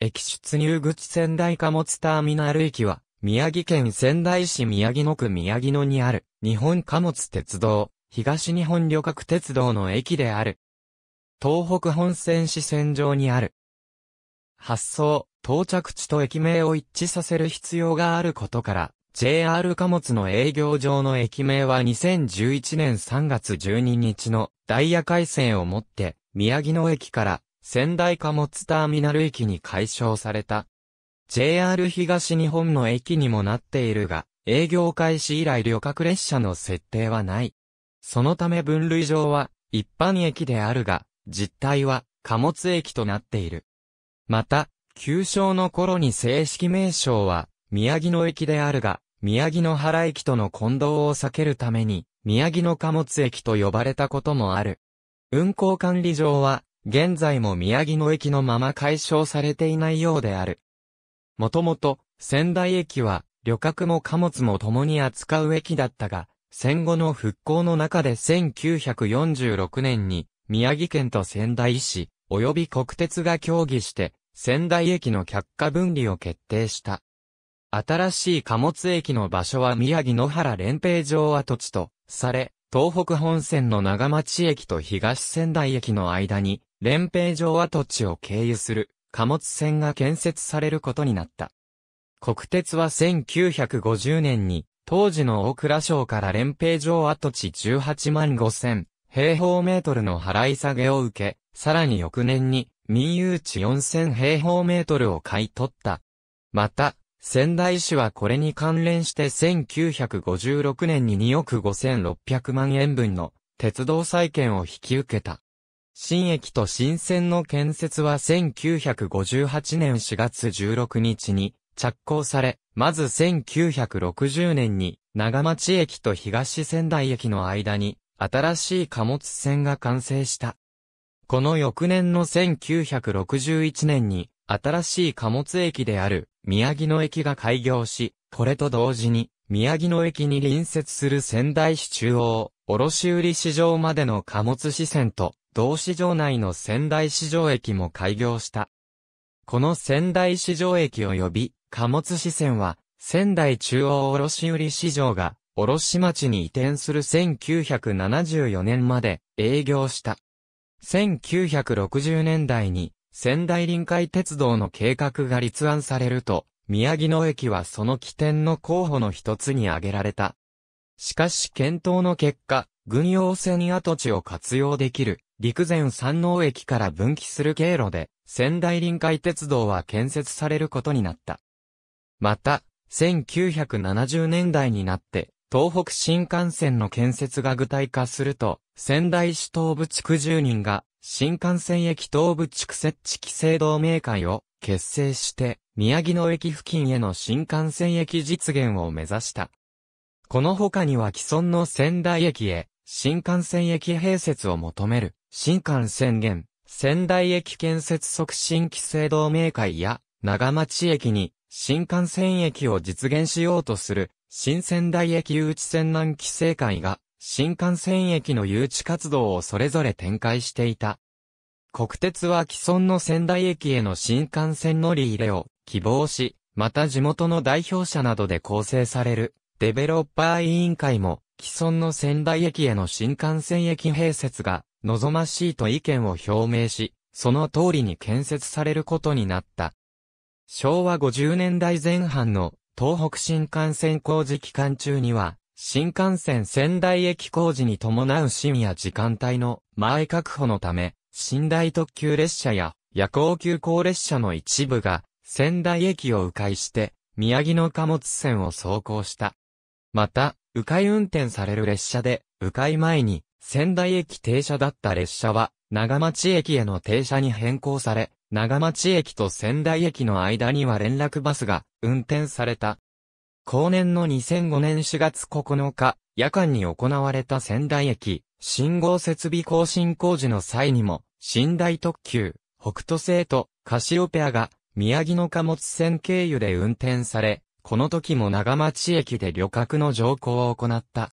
駅出入口仙台貨物ターミナル駅は、宮城県仙台市宮城野区宮城野にある、日本貨物鉄道、東日本旅客鉄道の駅である。東北本線支線上にある。発送、到着地と駅名を一致させる必要があることから、JR 貨物の営業上の駅名は2011年3月12日のダイヤ改正をもって、宮城野駅から仙台貨物ターミナル駅に解消された。JR 東日本の駅にもなっているが、営業開始以来旅客列車の設定はない。そのため分類上は一般駅であるが、実態は貨物駅となっている。また、旧称の頃に正式名称は、宮城野駅であるが、宮城野原駅との混同を避けるために、宮城野貨物駅と呼ばれたこともある。運行管理上は、現在も宮城野駅のまま解消されていないようである。もともと、仙台駅は、旅客も貨物も共に扱う駅だったが、戦後の復興の中で1946年に、宮城県と仙台市、及び国鉄が協議して、仙台駅の却下分離を決定した。新しい貨物駅の場所は宮城野原連平城跡地と、され、東北本線の長町駅と東仙台駅の間に、連平城跡地を経由する貨物船が建設されることになった。国鉄は1950年に当時の大倉省から連平城跡地18万5千平方メートルの払い下げを受け、さらに翌年に民有地4千平方メートルを買い取った。また、仙台市はこれに関連して1956年に2億5600万円分の鉄道再建を引き受けた。新駅と新線の建設は1958年4月16日に着工され、まず1960年に長町駅と東仙台駅の間に新しい貨物線が完成した。この翌年の1961年に新しい貨物駅である宮城野駅が開業し、これと同時に宮城野駅に隣接する仙台市中央、卸売市場までの貨物支線と同市場内の仙台市場駅も開業した。この仙台市場駅及び貨物支線は仙台中央卸売市場が卸町に移転する1974年まで営業した。1960年代に仙台臨海鉄道の計画が立案されると、宮城野駅はその起点の候補の一つに挙げられた。しかし検討の結果、軍用線跡地を活用できる陸前山王駅から分岐する経路で、仙台臨海鉄道は建設されることになった。また、1970年代になって、東北新幹線の建設が具体化すると、仙台市東部地区住人が、新幹線駅東部地区設置規制同盟会を結成して、宮城野駅付近への新幹線駅実現を目指した。この他には既存の仙台駅へ、新幹線駅併設を求める新幹線源仙台駅建設促進規制同盟会や、長町駅に、新幹線駅を実現しようとする、新仙台駅誘致線南規制会が、新幹線駅の誘致活動をそれぞれ展開していた。国鉄は既存の仙台駅への新幹線乗り入れを希望し、また地元の代表者などで構成されるデベロッパー委員会も既存の仙台駅への新幹線駅併設が望ましいと意見を表明し、その通りに建設されることになった。昭和50年代前半の東北新幹線工事期間中には、新幹線仙台駅工事に伴う深夜時間帯の前確保のため、寝台特急列車や夜行急行列車の一部が仙台駅を迂回して宮城の貨物線を走行した。また、迂回運転される列車で迂回前に仙台駅停車だった列車は、長町駅への停車に変更され、長町駅と仙台駅の間には連絡バスが運転された。後年の2005年4月9日、夜間に行われた仙台駅、信号設備更新工事の際にも、寝台特急、北斗星とカシオペアが、宮城の貨物船経由で運転され、この時も長町駅で旅客の乗降を行った。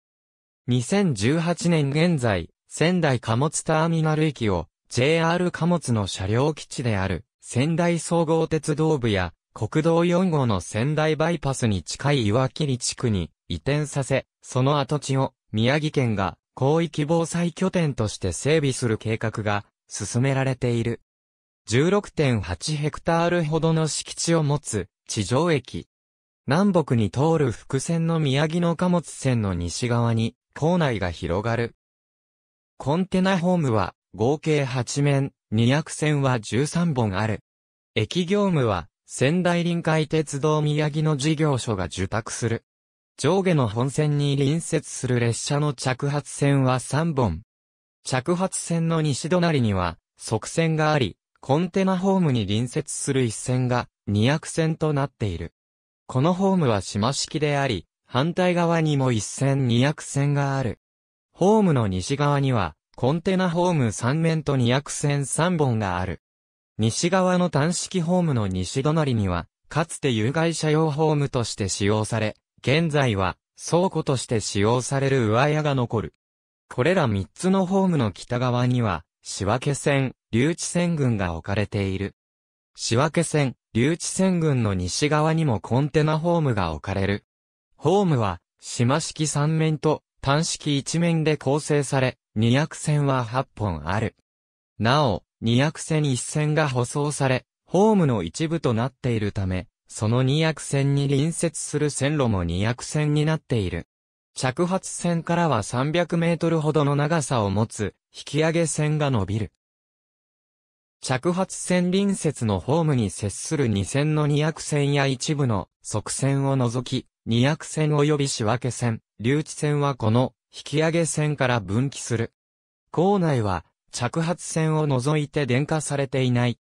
2018年現在、仙台貨物ターミナル駅を JR 貨物の車両基地である仙台総合鉄道部や国道4号の仙台バイパスに近い岩切地区に移転させ、その跡地を宮城県が広域防災拠点として整備する計画が進められている。16.8ヘクタールほどの敷地を持つ地上駅。南北に通る伏線の宮城の貨物線の西側に構内が広がる。コンテナホームは合計8面、2役線は13本ある。駅業務は仙台臨海鉄道宮城の事業所が受託する。上下の本線に隣接する列車の着発線は3本。着発線の西隣には側線があり、コンテナホームに隣接する一線が200線となっている。このホームは島式であり、反対側にも一線二役線がある。ホームの西側には、コンテナホーム三面と二役線三本がある。西側の単式ホームの西隣には、かつて有害者用ホームとして使用され、現在は倉庫として使用される上屋が残る。これら三つのホームの北側には、仕分線、留置線群が置かれている。仕分線、留置線群の西側にもコンテナホームが置かれる。ホームは、島式3面と単式1面で構成され、2役線は8本ある。なお、2役線1線が舗装され、ホームの一部となっているため、その2役線に隣接する線路も2役線になっている。着発線からは300メートルほどの長さを持つ、引き上げ線が伸びる。着発線隣接のホームに接する2線の2役線や一部の側線を除き、二役線及び仕分け線、留置線はこの引き上げ線から分岐する。構内は着発線を除いて電化されていない。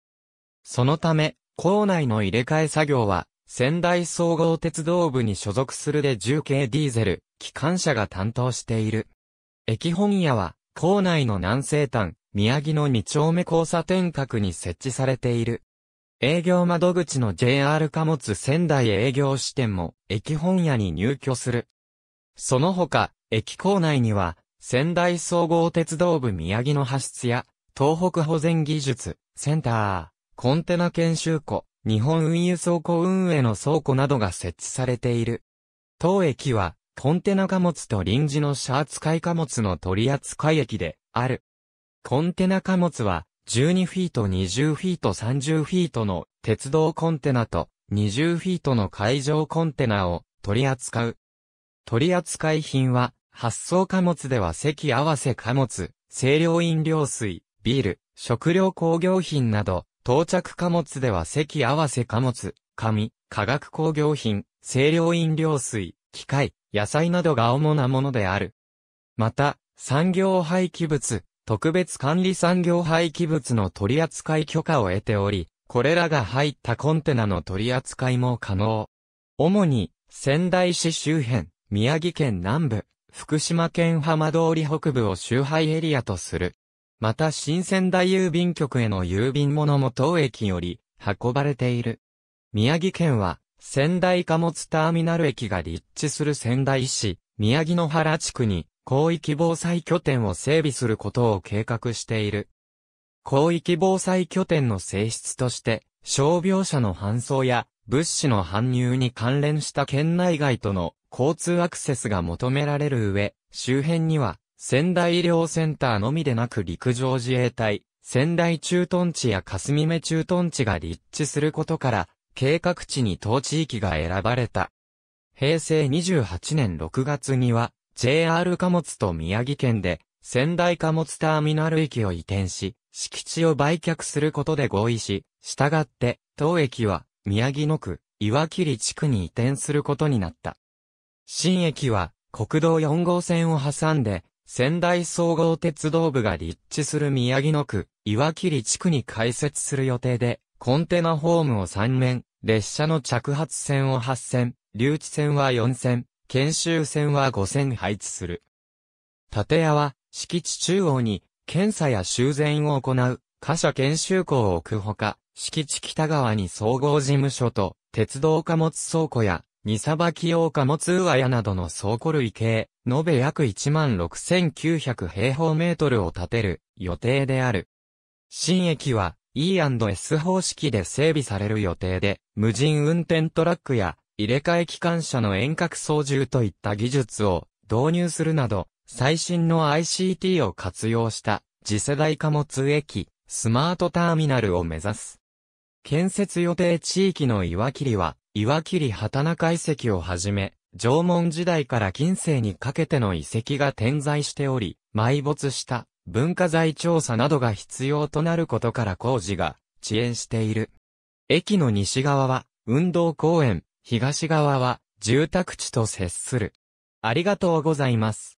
そのため、構内の入れ替え作業は、仙台総合鉄道部に所属するで重慶ディーゼル、機関車が担当している。駅本屋は、構内の南西端、宮城の2丁目交差点角に設置されている。営業窓口の JR 貨物仙台営業支店も駅本屋に入居する。その他、駅構内には、仙台総合鉄道部宮城の発出や、東北保全技術、センター、コンテナ研修庫、日本運輸倉庫運営の倉庫などが設置されている。当駅は、コンテナ貨物と臨時のシャーツ買貨物の取扱駅である。コンテナ貨物は、12フィート20フィート30フィートの鉄道コンテナと20フィートの海上コンテナを取り扱う。取扱品は発送貨物では席合わせ貨物、清涼飲料水、ビール、食料工業品など、到着貨物では席合わせ貨物、紙、化学工業品、清涼飲料水、機械、野菜などが主なものである。また、産業廃棄物、特別管理産業廃棄物の取扱い許可を得ており、これらが入ったコンテナの取扱いも可能。主に、仙台市周辺、宮城県南部、福島県浜通り北部を周配エリアとする。また新仙台郵便局への郵便物も当駅より運ばれている。宮城県は仙台貨物ターミナル駅が立地する仙台市、宮城野原地区に広域防災拠点を整備することを計画している。広域防災拠点の性質として、傷病者の搬送や物資の搬入に関連した県内外との交通アクセスが求められる上、周辺には仙台医療センターのみでなく陸上自衛隊、仙台駐屯地や霞目駐屯地が立地することから、計画地に当地域が選ばれた。平成28年6月には、JR 貨物と宮城県で、仙台貨物ターミナル駅を移転し、敷地を売却することで合意し、従って、当駅は、宮城野区、岩切地区に移転することになった。新駅は、国道4号線を挟んで、仙台総合鉄道部が立地する宮城野区、岩切地区に開設する予定で、コンテナホームを3面、列車の着発線を8線、留置線は4線、研修船は5000配置する。建屋は、敷地中央に、検査や修繕を行う、貨車研修校を置くほか、敷地北側に総合事務所と、鉄道貨物倉庫や、荷さばき用貨物上屋などの倉庫類系、延べ約16,900平方メートルを建てる予定である。新駅は E&S 方式で整備される予定で、無人運転トラックや入れ替え機関車の遠隔操縦といった技術を導入するなど、最新の ICT を活用した次世代貨物駅、スマートターミナルを目指す。建設予定地域の岩切は、岩切畑中遺跡をはじめ、縄文時代から近世にかけての遺跡が点在しており、埋没した文化財調査などが必要となることから工事が遅延している。駅の西側は、運動公園、東側は住宅地と接する。ありがとうございます。